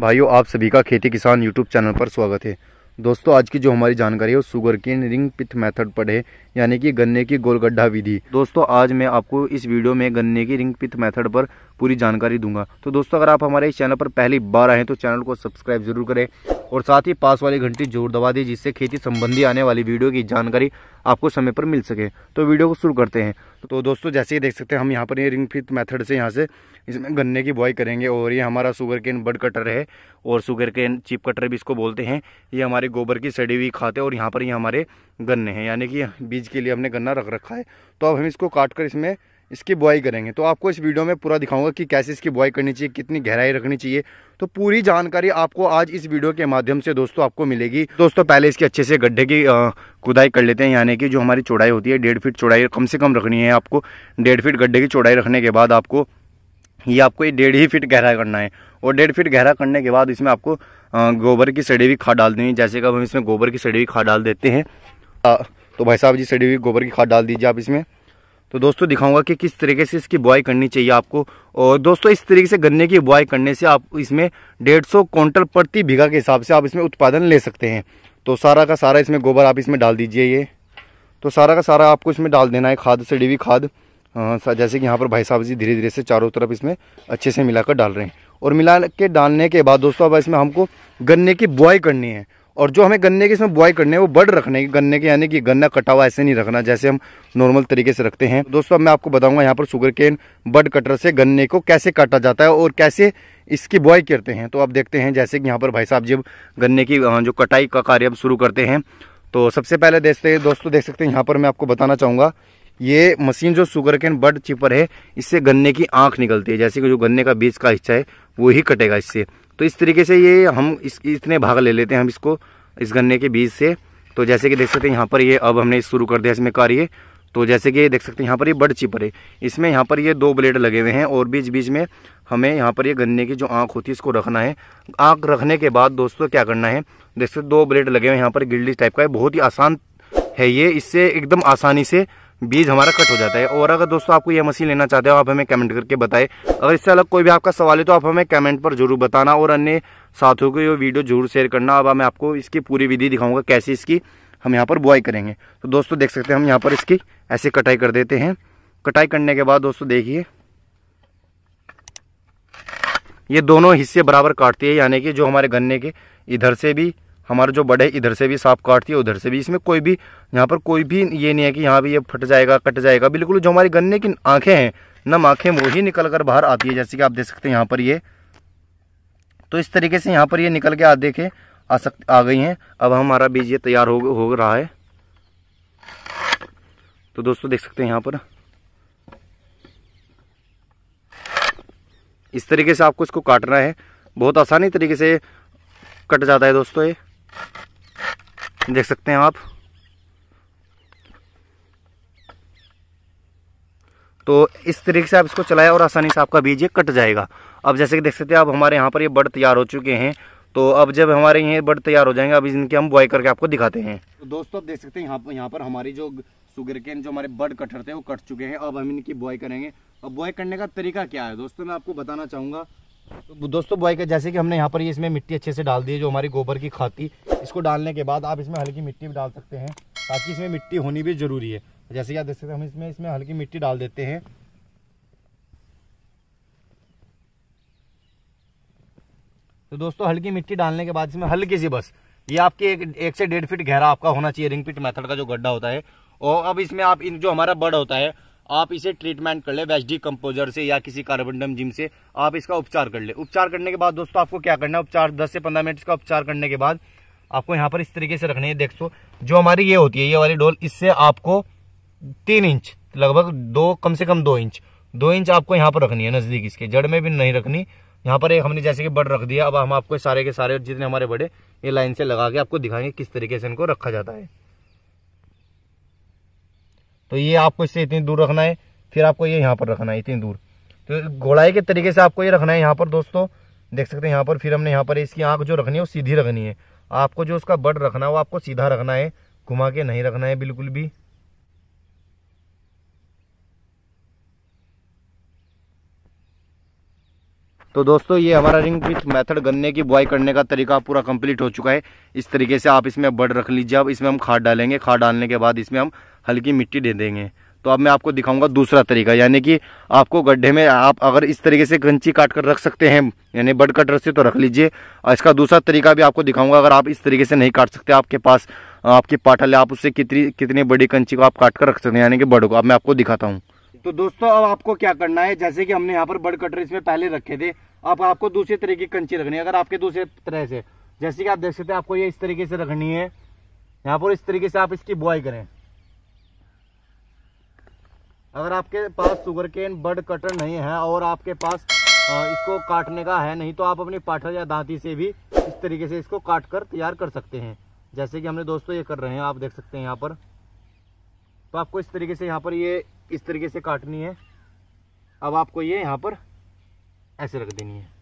भाइयों आप सभी का खेती किसान यूट्यूब चैनल पर स्वागत है दोस्तों आज की जो हमारी जानकारी है वो sugarcane ring pit method पर है यानी कि गन्ने की गोल गड्ढा विधि दोस्तों आज मैं आपको इस वीडियो में गन्ने की रिंग पिथ मेथड पर पूरी जानकारी दूंगा तो दोस्तों अगर आप हमारे इस चैनल पर पहली बार आए तो चैनल को सब्सक्राइब जरूर करें और साथ ही पास वाली घंटी जोर दबा दी जिससे खेती संबंधी आने वाली वीडियो की जानकारी आपको समय पर मिल सके तो वीडियो को शुरू करते हैं तो दोस्तों जैसे ही देख सकते हैं हम यहाँ पर ये रिंग फिट मेथड से यहाँ से इसमें गन्ने की बुआई करेंगे और ये हमारा शुगर केन बड कटर है और शुगर केन चिप कटर भी इसको बोलते हैं ये हमारे गोबर की सड़ी हुई खाते और यहाँ पर ये हमारे गन्ने हैं यानी कि बीज के लिए हमने गन्ना रख रखा है तो अब हम इसको काट कर इसमें इसकी बुआई करेंगे तो आपको इस वीडियो में पूरा दिखाऊंगा कि कैसे इसकी बुआई करनी चाहिए कितनी गहराई रखनी चाहिए तो पूरी जानकारी आपको आज इस वीडियो के माध्यम से दोस्तों आपको मिलेगी दोस्तों पहले इसके अच्छे से गड्ढे की खुदाई कर लेते हैं यानी कि जो हमारी चौड़ाई होती है डेढ़ फीट चौड़ाई कम से कम रखनी है आपको डेढ़ फीट गड्ढे की चौड़ाई रखने के बाद आपको ये आपको ये डेढ़ ही फीट गहरा करना है और डेढ़ फीट गहरा करने के बाद इसमें आपको गोबर की सड़ी हुई खाद डाल देनी जैसे कि हम इसमें गोबर की सड़ी हुई खाद डाल देते हैं तो भाई साहब जी सड़ी हुई गोबर की खाद डाल दीजिए आप इसमें तो दोस्तों दिखाऊंगा कि किस तरीके से इसकी बुआई करनी चाहिए आपको और दोस्तों इस तरीके से गन्ने की बुआई करने से आप इसमें डेढ़ सौ क्विंटल प्रति बीघा के हिसाब से आप इसमें उत्पादन ले सकते हैं तो सारा का सारा इसमें गोबर आप इसमें डाल दीजिए ये तो सारा का सारा आपको इसमें डाल देना है खाद से डीवी खाद जैसे कि यहाँ पर भाई साहब जी धीरे धीरे से चारों तरफ इसमें अच्छे से मिलाकर डाल रहे हैं और मिला के डालने के बाद दोस्तों अब इसमें हमको गन्ने की बुआई करनी है और जो हमें गन्ने की इसमें बुआई करने है वो बड़ रखने की गन्ने के यानी कि गन्ना कटा हुआ ऐसे नहीं रखना जैसे हम नॉर्मल तरीके से रखते हैं दोस्तों अब मैं आपको बताऊंगा यहाँ पर शुगर केन बड कटर से गन्ने को कैसे काटा जाता है और कैसे इसकी बुआई करते हैं तो आप देखते हैं जैसे कि यहाँ पर भाई साहब जब गन्ने की जो कटाई का कार्य हम शुरू करते हैं तो सबसे पहले देखते हैं दोस्तों देख सकते हैं यहाँ पर मैं आपको बताना चाहूँगा ये मशीन जो शुगर केन बड चिपर है इससे गन्ने की आँख निकलती है जैसे कि जो गन्ने का बीज का हिस्सा है वो ही कटेगा इससे तो इस तरीके से ये हम इस इतने भाग ले लेते हैं हम इसको इस गन्ने के बीज से तो जैसे कि देख सकते हैं यहाँ पर ये अब हमने शुरू कर दिया इसमें कार्य तो जैसे कि ये देख सकते हैं यहाँ पर ये बड़ चिपर है इसमें यहाँ पर ये दो ब्लेड लगे हुए हैं और बीच बीच में हमें यहाँ पर ये गन्ने की जो आँख होती है इसको रखना है आँख रखने के बाद दोस्तों क्या करना है देख सकते दो ब्लेड लगे हुए हैं यहाँ पर गिल्डी टाइप का है बहुत ही आसान है ये इससे एकदम आसानी से बीज हमारा कट हो जाता है और अगर दोस्तों आपको ये मशीन लेना चाहते हो आप हमें कमेंट करके बताएं अगर इससे अलग कोई भी आपका सवाल है तो आप हमें कमेंट पर जरूर बताना और अन्य साथियों को ये वीडियो जरूर शेयर करना अब मैं आपको इसकी पूरी विधि दिखाऊंगा कैसे इसकी हम यहाँ पर बुआई करेंगे तो दोस्तों देख सकते हैं हम यहाँ पर इसकी ऐसे कटाई कर देते हैं कटाई करने के बाद दोस्तों देखिए ये दोनों हिस्से बराबर काटती है यानी कि जो हमारे गन्ने के इधर से भी हमारे जो बड़े इधर से भी सांप काटती है उधर से भी इसमें कोई भी यहाँ पर कोई भी ये नहीं है कि यहाँ भी ये फट जाएगा कट जाएगा बिल्कुल जो हमारी गन्ने की आंखें हैं नम आंखें वो ही निकल कर बाहर आती है जैसे कि आप देख सकते हैं यहाँ पर ये तो इस तरीके से यहाँ पर ये निकल के आ देखे आ सक आ गई हैं अब हमारा बीज ये तैयार हो हो रहा है तो दोस्तों देख सकते हैं यहाँ पर इस तरीके से आपको इसको काटना है बहुत आसानी तरीके से कट जाता है दोस्तों ये देख सकते हैं आप तो इस तरीके से आप इसको चलाएं और आसानी से आपका बीज ये कट जाएगा अब जैसे कि देख सकते हैं आप हमारे यहाँ पर ये बड़ तैयार हो चुके हैं तो अब जब हमारे ये बड़ तैयार हो जाएंगे अब इनके हम बॉय करके आपको दिखाते हैं तो दोस्तों आप देख सकते हैं यहाँ पर यहाँ पर हमारी जो सुगर केन जो हमारे बड़ कटर थे वो कट चुके हैं अब हम इनकी बॉय करेंगे अब बॉय करने का तरीका क्या है दोस्तों मैं आपको बताना चाहूँगा तो दोस्तों बॉय का जैसे कि हमने यहाँ पर ये इसमें मिट्टी अच्छे से डाल दी है जो हमारी गोबर की खाद थी इसको डालने के बाद आप इसमें हल्की मिट्टी भी डाल सकते हैं ताकि इसमें मिट्टी होनी भी ज़रूरी है जैसे कि आप देख सकते हैं हम इसमें इसमें हल्की मिट्टी डाल देते हैं तो दोस्तों हल्की मिट्टी डालने के बाद इसमें हल्की सी बस ये आपके एक, एक से डेढ़ फीट गहरा आपका होना चाहिए रिंग फिट मेथड का जो गड्ढा होता है और अब इसमें आप इन जो हमारा बड़ होता है आप इसे ट्रीटमेंट कर ले वेस्डी कंपोजर से या किसी कार्बनडम जिम से आप इसका उपचार कर ले उपचार करने के बाद दोस्तों आपको क्या करना है उपचार दस से पंद्रह मिनट का उपचार करने के बाद आपको यहाँ पर इस तरीके से रखनी है देखो जो हमारी ये होती है ये वाली डोल इससे आपको तीन इंच लगभग दो कम से कम दो इंच दो इंच आपको यहाँ पर रखनी है नजदीक इसके जड़ में भी नहीं रखनी यहाँ पर एक हमने जैसे कि बड़ रख दिया अब हम आपको सारे के सारे जितने हमारे बड़े ये लाइन से लगा के आपको दिखाएंगे किस तरीके से इनको रखा जाता है तो ये आपको इससे इतनी दूर रखना है फिर आपको ये यहाँ पर रखना है इतनी दूर तो घोड़ाई के तरीके से आपको ये रखना है यहाँ पर दोस्तों देख सकते हैं यहाँ पर फिर हमने यहाँ पर इसकी आँख जो रखनी है वो सीधी रखनी है आपको जो उसका बड रखना है वो आपको सीधा रखना है घुमा के नहीं रखना है बिल्कुल भी तो दोस्तों ये हमारा रिंग विथ मेथड गन्ने की बुआई करने का तरीका पूरा कंप्लीट हो चुका है इस तरीके से आप इसमें बड रख लीजिए अब इसमें हम खाद डालेंगे खाद डालने के बाद इसमें हम हल्की मिट्टी दे देंगे तो अब मैं आपको दिखाऊंगा दूसरा तरीका यानी कि आपको गड्ढे में आप अगर इस तरीके से कंची काट कर रख सकते हैं यानी बड कटर से तो रख लीजिए और इसका दूसरा तरीका भी आपको दिखाऊंगा अगर आप इस तरीके से नहीं काट सकते आपके पास आपकी पाटल है आप उससे कितनी कितनी बड़ी कंची को आप काट कर रख सकते हैं यानी कि बड़ को अब मैं आपको दिखाता हूँ तो दोस्तों अब आपको क्या करना है जैसे कि हमने यहाँ पर बड़ कटर इसमें पहले रखे थे अब आपको दूसरे तरीके की कंची रखनी है अगर आपके दूसरे तरह से जैसे कि आप देख सकते हैं आपको ये इस तरीके से रखनी है यहाँ पर इस तरीके से आप इसकी बुआई करें अगर आपके पास शुगर केन बड कटर नहीं है और आपके पास इसको काटने का है नहीं तो आप अपनी पाठर या दांती से भी इस तरीके से इसको काट कर तैयार कर सकते हैं जैसे कि हमने दोस्तों ये कर रहे हैं आप देख सकते हैं यहाँ पर तो आपको इस तरीके से यहाँ पर ये इस तरीके से काटनी है अब आपको ये यहाँ पर ऐसे रख देनी है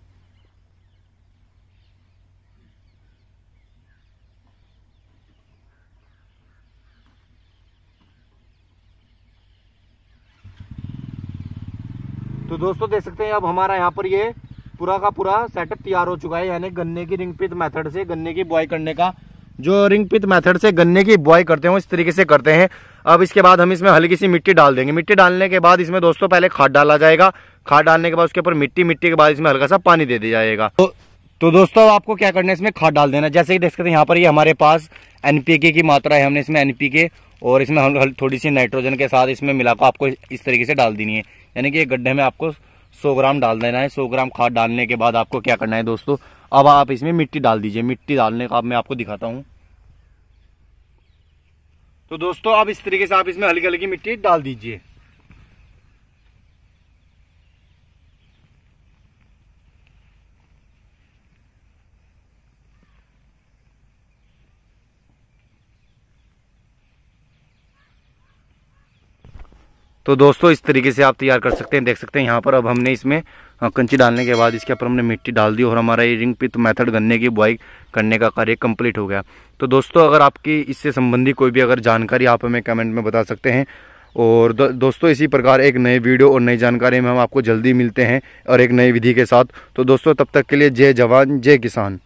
तो दोस्तों देख सकते हैं अब हमारा यहाँ पर ये पूरा का पूरा सेटअप तैयार हो चुका है यानी गन्ने की रिंग मेथड मैथड से गन्ने की बुआई करने का जो रिंग मेथड मैथड से गन्ने की बुआई करते हैं इस तरीके से करते हैं अब इसके बाद हम इसमें हल्की सी मिट्टी डाल देंगे मिट्टी डालने के बाद इसमें दोस्तों पहले खाद डाला जाएगा खाद डालने के बाद उसके ऊपर मिट्टी मिट्टी के बाद इसमें हल्का सा पानी दे दिया जाएगा तो तो दोस्तों आपको क्या करना है इसमें खाद डाल देना जैसे कि देख सकते हैं यहाँ पर ये हमारे पास एनपीके की मात्रा है हमने इसमें एनपीके और इसमें हम थोड़ी सी नाइट्रोजन के साथ इसमें मिलाकर आपको इस तरीके से डाल देनी है यानी कि एक गड्ढे में आपको सौ ग्राम डाल देना है सौ ग्राम खाद डालने के बाद आपको क्या करना है दोस्तों अब आप इसमें मिट्टी डाल दीजिए मिट्टी डालने का मैं आपको दिखाता हूँ तो दोस्तों आप इस तरीके से आप इसमें हल्की हल्की मिट्टी डाल दीजिए तो दोस्तों इस तरीके से आप तैयार कर सकते हैं देख सकते हैं यहाँ पर अब हमने इसमें हाँ, कंची डालने के बाद इसके ऊपर हमने मिट्टी डाल दी और हमारा ये रिंग पित मेथड गन्ने की बुआई करने का कार्य कंप्लीट हो गया तो दोस्तों अगर आपकी इससे संबंधी कोई भी अगर जानकारी आप हमें कमेंट में बता सकते हैं और दो, दोस्तों इसी प्रकार एक नए वीडियो और नई जानकारी में हम आपको जल्दी मिलते हैं और एक नई विधि के साथ तो दोस्तों तब तक के लिए जय जवान जय किसान